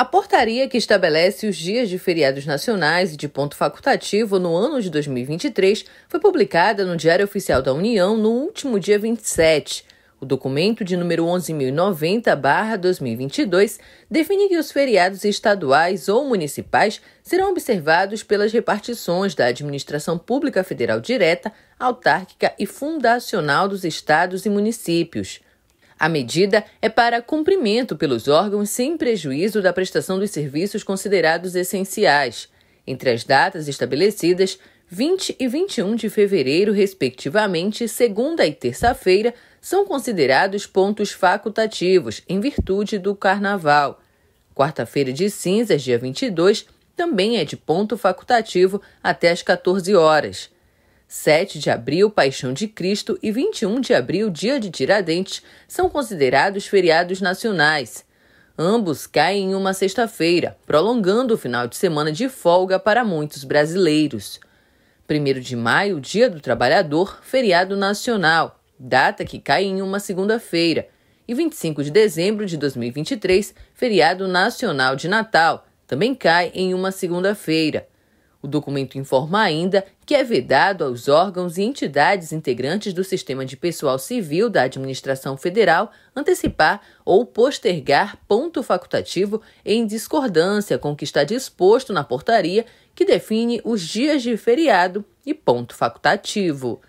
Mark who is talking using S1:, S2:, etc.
S1: A portaria que estabelece os dias de feriados nacionais e de ponto facultativo no ano de 2023 foi publicada no Diário Oficial da União no último dia 27. O documento de número 11.090-2022 define que os feriados estaduais ou municipais serão observados pelas repartições da Administração Pública Federal Direta, Autárquica e Fundacional dos Estados e Municípios. A medida é para cumprimento pelos órgãos sem prejuízo da prestação dos serviços considerados essenciais. Entre as datas estabelecidas, 20 e 21 de fevereiro, respectivamente, segunda e terça-feira, são considerados pontos facultativos em virtude do Carnaval. Quarta-feira de cinzas, dia 22, também é de ponto facultativo até às 14 horas. 7 de abril, Paixão de Cristo, e 21 de abril, Dia de Tiradentes, são considerados feriados nacionais. Ambos caem em uma sexta-feira, prolongando o final de semana de folga para muitos brasileiros. 1 de maio, Dia do Trabalhador, feriado nacional, data que cai em uma segunda-feira. E 25 de dezembro de 2023, feriado nacional de Natal, também cai em uma segunda-feira. O documento informa ainda que é vedado aos órgãos e entidades integrantes do sistema de pessoal civil da administração federal antecipar ou postergar ponto facultativo em discordância com o que está disposto na portaria que define os dias de feriado e ponto facultativo.